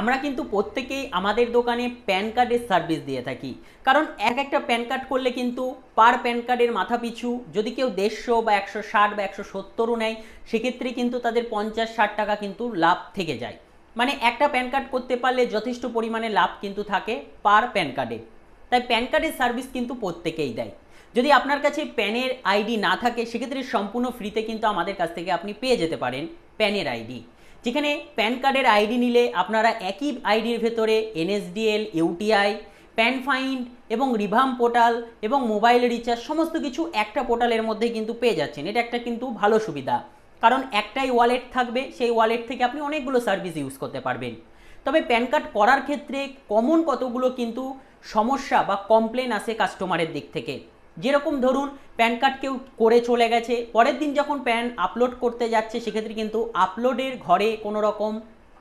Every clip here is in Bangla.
আমরা কিন্তু প্রত্যেকেই আমাদের দোকানে প্যান কার্ডের সার্ভিস দিয়ে থাকি কারণ এক একটা প্যান কার্ড করলে কিন্তু পার প্যান কার্ডের মাথা পিছু যদি কেউ দেড়শো বা একশো ষাট বা একশো সত্তরও নেয় সেক্ষেত্রে কিন্তু তাদের পঞ্চাশ ষাট টাকা কিন্তু লাভ থেকে যায় মানে একটা প্যান কার্ড করতে পারলে যথেষ্ট পরিমাণে লাভ কিন্তু থাকে পার প্যান কার্ডে তাই প্যান কার্ডের সার্ভিস কিন্তু প্রত্যেকেই দেয় যদি আপনার কাছে প্যানের আইডি না থাকে সেক্ষেত্রে সম্পূর্ণ ফ্রিতে কিন্তু আমাদের কাছ থেকে আপনি পেয়ে যেতে পারেন প্যানের আইডি যেখানে প্যান কার্ডের আইডি নিলে আপনারা একই আইডির ভেতরে এনএসডিএল ইউটিআই প্যান ফাইন্ড এবং রিভাম পোর্টাল এবং মোবাইল রিচার্জ সমস্ত কিছু একটা পোর্টালের মধ্যে কিন্তু পেয়ে যাচ্ছেন এটা একটা কিন্তু ভালো সুবিধা কারণ একটাই ওয়ালেট থাকবে সেই ওয়ালেট থেকে আপনি অনেকগুলো সার্ভিস ইউজ করতে পারবেন তবে প্যান কার্ড করার ক্ষেত্রে কমন কতগুলো কিন্তু সমস্যা বা কমপ্লেন আসে কাস্টমারের দিক থেকে যেরকম ধরুন প্যান কার্ড কেউ করে চলে গেছে পরের দিন যখন প্যান আপলোড করতে যাচ্ছে সেক্ষেত্রে কিন্তু আপলোডের ঘরে কোনো রকম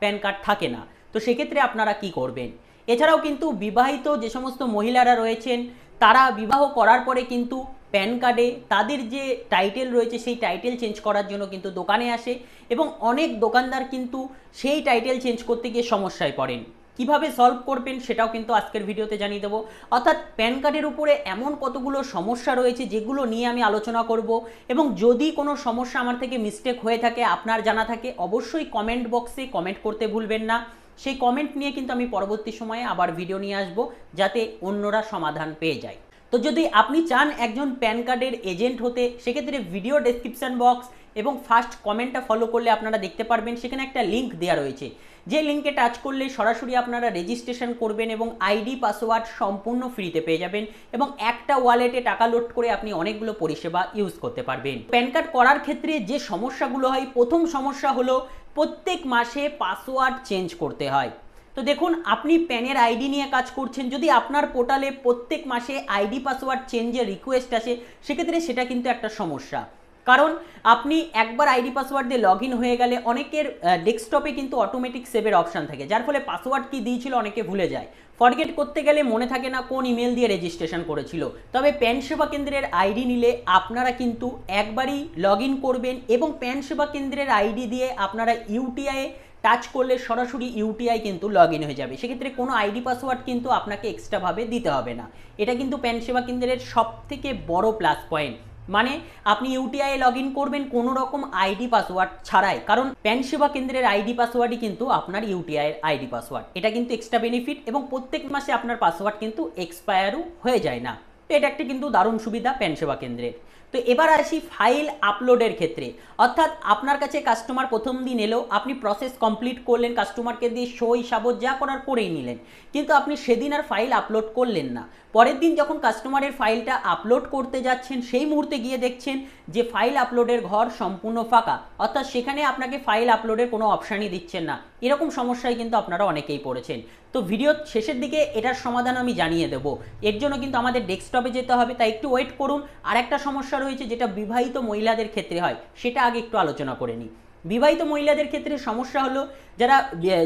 প্যান কার্ড থাকে না তো সেক্ষেত্রে আপনারা কি করবেন এছাড়াও কিন্তু বিবাহিত যে সমস্ত মহিলারা রয়েছেন তারা বিবাহ করার পরে কিন্তু প্যান কার্ডে তাদের যে টাইটেল রয়েছে সেই টাইটেল চেঞ্জ করার জন্য কিন্তু দোকানে আসে এবং অনেক দোকানদার কিন্তু সেই টাইটেল চেঞ্জ করতে গিয়ে সমস্যায় পড়েন কিভাবে সলভ করবেন সেটাও কিন্তু আজকের ভিডিওতে জানিয়ে দেবো অর্থাৎ প্যান কার্ডের উপরে এমন কতগুলো সমস্যা রয়েছে যেগুলো নিয়ে আমি আলোচনা করব এবং যদি কোনো সমস্যা আমার থেকে মিস্টেক হয়ে থাকে আপনার জানা থাকে অবশ্যই কমেন্ট বক্সে কমেন্ট করতে ভুলবেন না সেই কমেন্ট নিয়ে কিন্তু আমি পরবর্তী সময়ে আবার ভিডিও নিয়ে আসব যাতে অন্যরা সমাধান পেয়ে যায় তো যদি আপনি চান একজন প্যান কার্ডের এজেন্ট হতে সেক্ষেত্রে ভিডিও ডেসক্রিপশান বক্স এবং ফার্স্ট কমেন্টটা ফলো করলে আপনারা দেখতে পারবেন সেখানে একটা লিঙ্ক দেওয়া রয়েছে যে লিঙ্কে টাচ করলে সরাসরি আপনারা রেজিস্ট্রেশন করবেন এবং আইডি পাসওয়ার্ড সম্পূর্ণ ফ্রিতে পেয়ে যাবেন এবং একটা ওয়ালেটে টাকা লোড করে আপনি অনেকগুলো পরিষেবা ইউজ করতে পারবেন প্যান কার্ড করার ক্ষেত্রে যে সমস্যাগুলো হয় প্রথম সমস্যা হলো প্রত্যেক মাসে পাসওয়ার্ড চেঞ্জ করতে হয় তো দেখুন আপনি প্যানের আইডি নিয়ে কাজ করছেন যদি আপনার পোর্টালে প্রত্যেক মাসে আইডি পাসওয়ার্ড চেঞ্জের রিকোয়েস্ট আসে সেক্ষেত্রে সেটা কিন্তু একটা সমস্যা কারণ আপনি একবার আইডি পাসওয়ার্ড দিয়ে লগ হয়ে গেলে অনেকের ডেস্কটপে কিন্তু অটোমেটিক সেভের অপশান থাকে যার ফলে পাসওয়ার্ড কি দিয়েছিল অনেকে ভুলে যায় ফরগেট করতে গেলে মনে থাকে না কোন ইমেল দিয়ে রেজিস্ট্রেশন করেছিল তবে প্যান সেবা কেন্দ্রের আইডি নিলে আপনারা কিন্তু একবারই লগ করবেন এবং প্যান সেবা কেন্দ্রের আইডি দিয়ে আপনারা ইউটিআই টাচ করলে সরাসরি ইউটিআই কিন্তু লগ হয়ে যাবে সেক্ষেত্রে কোনো আইডি পাসওয়ার্ড কিন্তু আপনাকে এক্সট্রাভাবে দিতে হবে না এটা কিন্তু প্যান সেবা কেন্দ্রের সবথেকে বড় প্লাস পয়েন্ট মানে আপনি ইউটিআই লগ ইন করবেন কোনো রকম আইডি পাসওয়ার্ড ছাড়াই কারণ প্যান সেবা কেন্দ্রের আইডি পাসওয়ার্ডই কিন্তু আপনার ইউটিআই এর আইডি পাসওয়ার্ড এটা কিন্তু এক্সট্রা বেনিফিট এবং প্রত্যেক মাসে আপনার পাসওয়ার্ড কিন্তু এক্সপায়ারও হয়ে যায় না এটা একটি কিন্তু দারুণ সুবিধা প্যান সেবা কেন্দ্রের তো এবার আসি ফাইল আপলোডের ক্ষেত্রে অর্থাৎ আপনার কাছে কাস্টমার প্রথম দিন এলো আপনি প্রসেস কমপ্লিট করলেন কাস্টমারকে দিয়ে সই সাবত যা করার করেই নিলেন কিন্তু আপনি সেদিন আর ফাইল আপলোড করলেন না পরের দিন যখন কাস্টমারের ফাইলটা আপলোড করতে যাচ্ছেন সেই মুহূর্তে গিয়ে দেখছেন যে ফাইল আপলোডের ঘর সম্পূর্ণ ফাঁকা অর্থাৎ সেখানে আপনাকে ফাইল আপলোডের কোনো অপশানই দিচ্ছেন না এরকম সমস্যায় কিন্তু আপনারা অনেকেই পড়েছেন তো ভিডিও শেষের দিকে এটার সমাধান আমি জানিয়ে দেবো এর জন্য কিন্তু আমাদের ডেস্কটপে যেতে হবে তাই একটু ওয়েট করুন আর একটা সমস্যা রয়েছে যেটা বিবাহিত মহিলাদের ক্ষেত্রে হয় সেটা আগে একটু আলোচনা করে নিই বিবাহিত মহিলাদের ক্ষেত্রে সমস্যা হলো যারা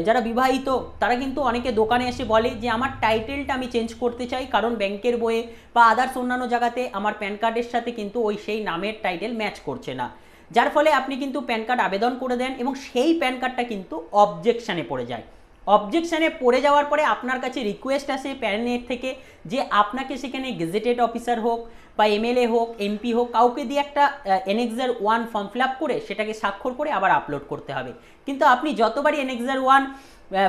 যারা বিবাহিত তারা কিন্তু অনেকে দোকানে এসে বলে যে আমার টাইটেলটা আমি চেঞ্জ করতে চাই কারণ ব্যাংকের বইয়ে বা আদার্স অন্যান্য জায়গাতে আমার প্যান কার্ডের সাথে কিন্তু ওই সেই নামের টাইটেল ম্যাচ করছে না যার ফলে আপনি কিন্তু প্যান কার্ড আবেদন করে দেন এবং সেই প্যান কার্ডটা কিন্তু অবজেকশানে পড়ে যায় অবজেকশানে পড়ে যাওয়ার পরে আপনার কাছে রিকোয়েস্ট আসে প্যানেট থেকে যে আপনাকে সেখানে গেজেটেড অফিসার হোক বা এমএলএ হোক এমপি হোক কাউকে দিয়ে একটা এনএক্সার ওয়ান ফর্ম ফিল করে সেটাকে স্বাক্ষর করে আবার আপলোড করতে হবে কিন্তু আপনি যতবারই এনএক্সার ওয়ান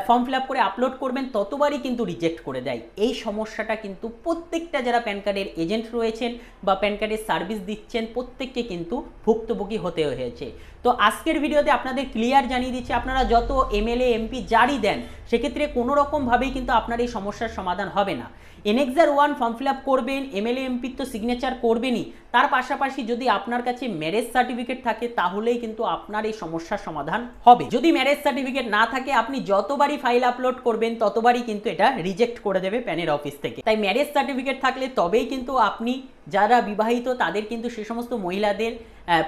ফর্ম ফিল করে আপলোড করবেন ততবারই কিন্তু রিজেক্ট করে দেয় এই সমস্যাটা কিন্তু প্রত্যেকটা যারা প্যান কার্ডের এজেন্ট রয়েছেন বা প্যান কার্ডের সার্ভিস দিচ্ছেন প্রত্যেককে কিন্তু ভুক্তভোগী হতে হয়েছে তো আজকের ভিডিওতে আপনাদের ক্লিয়ার জানিয়ে দিচ্ছে আপনারা যত এমএলএ এমপি জারি দেন সেক্ষেত্রে কোনোরকমভাবেই কিন্তু আপনার এই সমস্যার সমাধান হবে না এনএক্সার ওয়ান ফর্ম ফিল করবেন এমএলএ এমপির তো সিগনেচার করবেনই তার পাশাপাশি যদি আপনার কাছে ম্যারেজ সার্টিফিকেট থাকে তাহলেই কিন্তু আপনার এই সমস্যার সমাধান হবে যদি ম্যারেজ সার্টিফিকেট না থাকে আপনি যতবারই ফাইল আপলোড করবেন ততবারই কিন্তু এটা রিজেক্ট করে দেবে প্যানের অফিস থেকে তাই ম্যারেজ সার্টিফিকেট থাকলে তবেই কিন্তু আপনি যারা বিবাহিত তাদের কিন্তু সে সমস্ত মহিলাদের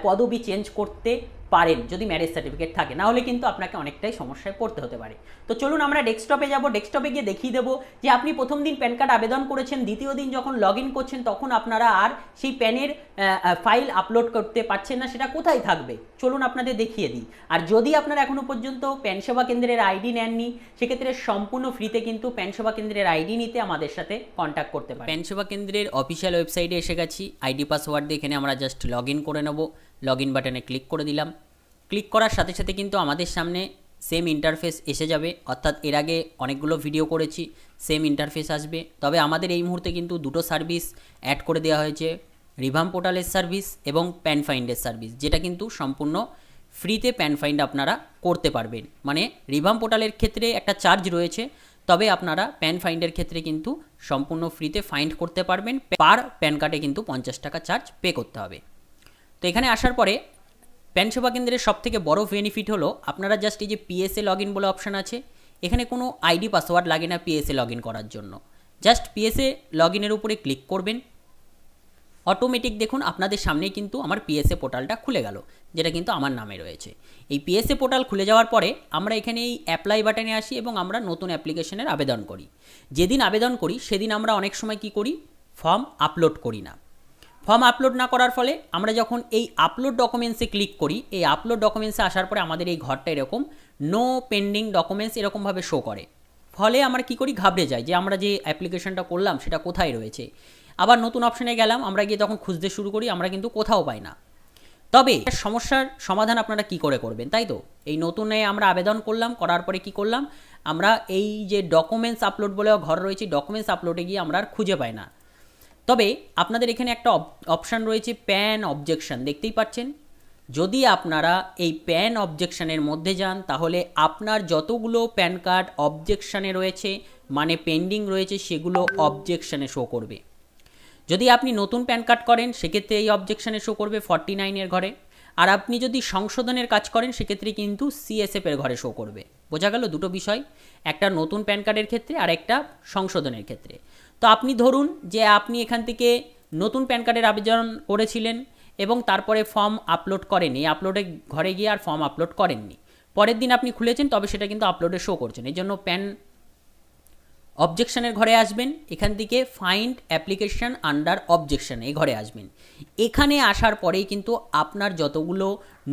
পদবি চেঞ্জ করতে পারেন যদি ম্যারেজ সার্টিফিকেট থাকে নাহলে কিন্তু আপনাকে অনেকটাই সমস্যায় পড়তে হতে পারে তো চলুন আমরা ডেস্কটপে যাব ডেস্কটপে গিয়ে দেখিয়ে দেবো যে আপনি প্রথম দিন প্যান কার্ড আবেদন করেছেন দ্বিতীয় দিন যখন লগ করছেন তখন আপনারা আর সেই প্যানের ফাইল আপলোড করতে পারছেন না সেটা কোথায় থাকবে চলুন আপনাদের দেখিয়ে দিই আর যদি আপনারা এখনও পর্যন্ত প্যান সেবা কেন্দ্রের আইডি নেননি সেক্ষেত্রে সম্পূর্ণ ফ্রিতে কিন্তু প্যান সেবা কেন্দ্রের আইডি নিতে আমাদের সাথে কন্ট্যাক্ট করতে পারেন প্যান সেবা কেন্দ্রের অফিসিয়াল ওয়েবসাইটে এসে গেছি আইডি পাসওয়ার্ড দিয়ে এখানে আমরা জাস্ট লগ করে নেবো লগ ইন বাটনে ক্লিক করে দিলাম ক্লিক করার সাথে সাথে কিন্তু আমাদের সামনে সেম ইন্টারফেস এসে যাবে অর্থাৎ এর আগে অনেকগুলো ভিডিও করেছি সেম ইন্টারফেস আসবে তবে আমাদের এই মুহূর্তে কিন্তু দুটো সার্ভিস অ্যাড করে দেওয়া হয়েছে রিভাম পোর্টালের সার্ভিস এবং প্যান ফাইন্ডের সার্ভিস যেটা কিন্তু সম্পূর্ণ ফ্রিতে প্যান ফাইন্ড আপনারা করতে পারবেন মানে রিভাম পোর্টালের ক্ষেত্রে একটা চার্জ রয়েছে তবে আপনারা প্যান ফাইন্ডের ক্ষেত্রে কিন্তু সম্পূর্ণ ফ্রিতে ফাইন্ড করতে পারবেন পার প্যান কার্ডে কিন্তু পঞ্চাশ টাকা চার্জ পে করতে হবে তো এখানে আসার পরে সেবা কেন্দ্রের সবথেকে বড় বেনিফিট হলো আপনারা জাস্ট এই যে পিএসএ লগ বলে অপশান আছে এখানে কোনো আইডি পাসওয়ার্ড লাগে না পিএসএ লগ করার জন্য জাস্ট পিএসএ লগ ইনের উপরে ক্লিক করবেন অটোমেটিক দেখুন আপনাদের সামনে কিন্তু আমার পিএসএ পোর্টালটা খুলে গেল যেটা কিন্তু আমার নামে রয়েছে এই পিএসএ পোর্টাল খুলে যাওয়ার পরে আমরা এখানে এই অ্যাপ্লাই বাটনে আসি এবং আমরা নতুন অ্যাপ্লিকেশনের আবেদন করি যেদিন আবেদন করি সেদিন আমরা অনেক সময় কি করি ফর্ম আপলোড করি না ফর্ম আপলোড না করার ফলে আমরা যখন এই আপলোড ডকুমেন্টসে ক্লিক করি এই আপলোড ডকুমেন্টসে আসার পরে আমাদের এই ঘরটা এরকম নো পেন্ডিং ডকুমেন্টস এরকমভাবে শো করে ফলে আমরা কি করি ঘাবড়ে যাই যে আমরা যে অ্যাপ্লিকেশনটা করলাম সেটা কোথায় রয়েছে আবার নতুন অপশানে গেলাম আমরা গিয়ে যখন খুঁজতে শুরু করি আমরা কিন্তু কোথাও পাই না তবে সমস্যার সমাধান আপনারা কি করে করবেন তাই তো এই নতুনে আমরা আবেদন করলাম করার পরে কি করলাম আমরা এই যে ডকুমেন্টস আপলোড বলে ঘর রয়েছে ডকুমেন্টস আপলোডে গিয়ে আমরা আর খুঁজে পাই না তবে আপনাদের এখানে একটা অপশান রয়েছে প্যান অবজেকশন দেখতেই পাচ্ছেন যদি আপনারা এই প্যান অবজেকশানের মধ্যে যান তাহলে আপনার যতগুলো প্যান কার্ড অবজেকশানে রয়েছে মানে পেন্ডিং রয়েছে সেগুলো অবজেকশানে শো করবে যদি আপনি নতুন প্যান কার্ড করেন সেক্ষেত্রে এই অবজেকশানে শো করবে ফর্টি নাইনের ঘরে আর আপনি যদি সংশোধনের কাজ করেন সেক্ষেত্রে কিন্তু সিএসএফের ঘরে শো করবে বোঝা গেল দুটো বিষয় একটা নতুন প্যান কার্ডের ক্ষেত্রে আর একটা সংশোধনের ক্ষেত্রে তো আপনি ধরুন যে আপনি এখান থেকে নতুন প্যান কার্ডের আবেদন করেছিলেন এবং তারপরে ফর্ম আপলোড করেনি আপলোডে ঘরে গিয়ে আর ফর্ম আপলোড করেননি পরের দিন আপনি খুলেছেন তবে সেটা কিন্তু আপলোডে শো করছেন এই জন্য প্যান অবজেকশনের ঘরে আসবেন এখান থেকে ফাইন্ড অ্যাপ্লিকেশান আন্ডার অবজেকশন এই ঘরে আসবেন এখানে আসার পরেই কিন্তু আপনার যতগুলো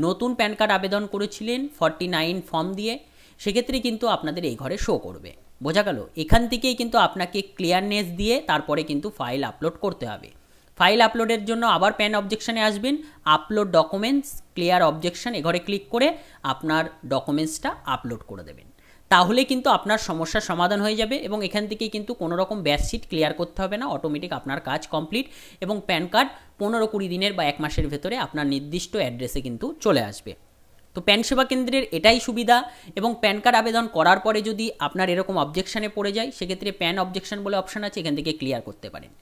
নতুন প্যান কার্ড আবেদন করেছিলেন ফর্টি নাইন ফর্ম দিয়ে সেক্ষেত্রে কিন্তু আপনাদের এই ঘরে শো করবে বোঝা গেল এখান থেকেই কিন্তু আপনাকে ক্লিয়ারনেস দিয়ে তারপরে কিন্তু ফাইল আপলোড করতে হবে ফাইল আপলোডের জন্য আবার প্যান অবজেকশানে আসবেন আপলোড ডকুমেন্টস ক্লিয়ার অবজেকশান এঘরে ক্লিক করে আপনার ডকুমেন্টসটা আপলোড করে দেবেন তাহলে কিন্তু আপনার সমস্যার সমাধান হয়ে যাবে এবং এখান থেকে কিন্তু কোনো রকম ব্যাসশিট ক্লিয়ার করতে হবে না অটোমেটিক আপনার কাজ কমপ্লিট এবং প্যান কার্ড পনেরো কুড়ি দিনের বা এক মাসের ভেতরে আপনার নির্দিষ্ট অ্যাড্রেসে কিন্তু চলে আসবে তো প্যান সেবা কেন্দ্রের এটাই সুবিধা এবং প্যান কার্ড আবেদন করার পরে যদি আপনার এরকম অবজেকশানে পড়ে যায় সেক্ষেত্রে প্যান অবজেকশন বলে অপশান আছে এখান থেকে ক্লিয়ার করতে পারেন